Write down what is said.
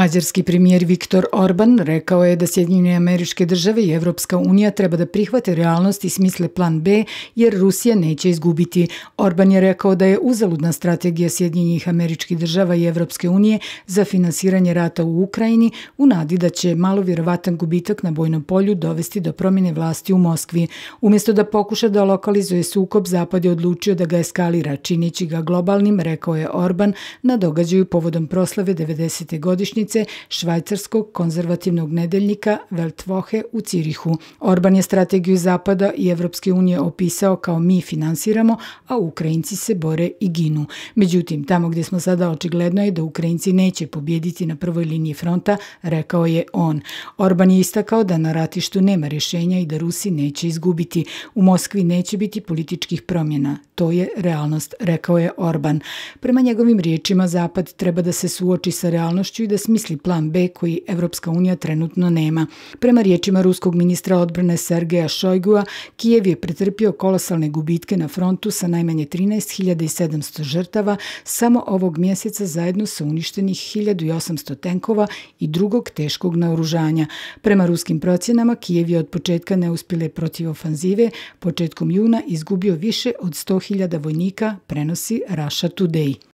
Mađarski premijer Viktor Orban rekao je da Sjedinjene američke države i Evropska unija treba da prihvate realnost i smisle plan B jer Rusija neće izgubiti. Orban je rekao da je uzaludna strategija Sjedinjenih američkih država i Evropske unije za finansiranje rata u Ukrajini u nadi da će malo vjerovatan gubitak na bojnom polju dovesti do promjene vlasti u Moskvi. Umjesto da pokuša da lokalizuje sukob, Zapad je odlučio da ga eskalira, činići ga globalnim, rekao je Orban na događaju povodom proslave 90. godine podružnice švajcarskog konzervativnog nedeljnika Weltwoche u Cirihu. Orban je strategiju Zapada i Evropske unije opisao kao mi finansiramo, a Ukrajinci se bore i ginu. Međutim, tamo gdje smo sada očigledno je da Ukrajinci neće pobjediti na prvoj liniji fronta, rekao je on. Orban je istakao da na ratištu nema rješenja i da Rusi neće izgubiti. U Moskvi neće biti političkih promjena. To je realnost, rekao je Orban. Prema njegovim riječima, Zapad treba da se suoči sa realnošću i da smisli plan B koji Evropska unija trenutno nema. Prema riječima ruskog ministra odbrane Sergeja Šojgua, Kijev je pretrpio kolosalne gubitke na frontu sa najmanje 13.700 žrtava samo ovog mjeseca zajedno sa uništenih 1.800 tenkova i drugog teškog naoružanja. Prema ruskim procjenama, Kijev je od početka neuspile protivofanzive, početkom juna izgubio više od 100.000 vojnika, prenosi Russia Today.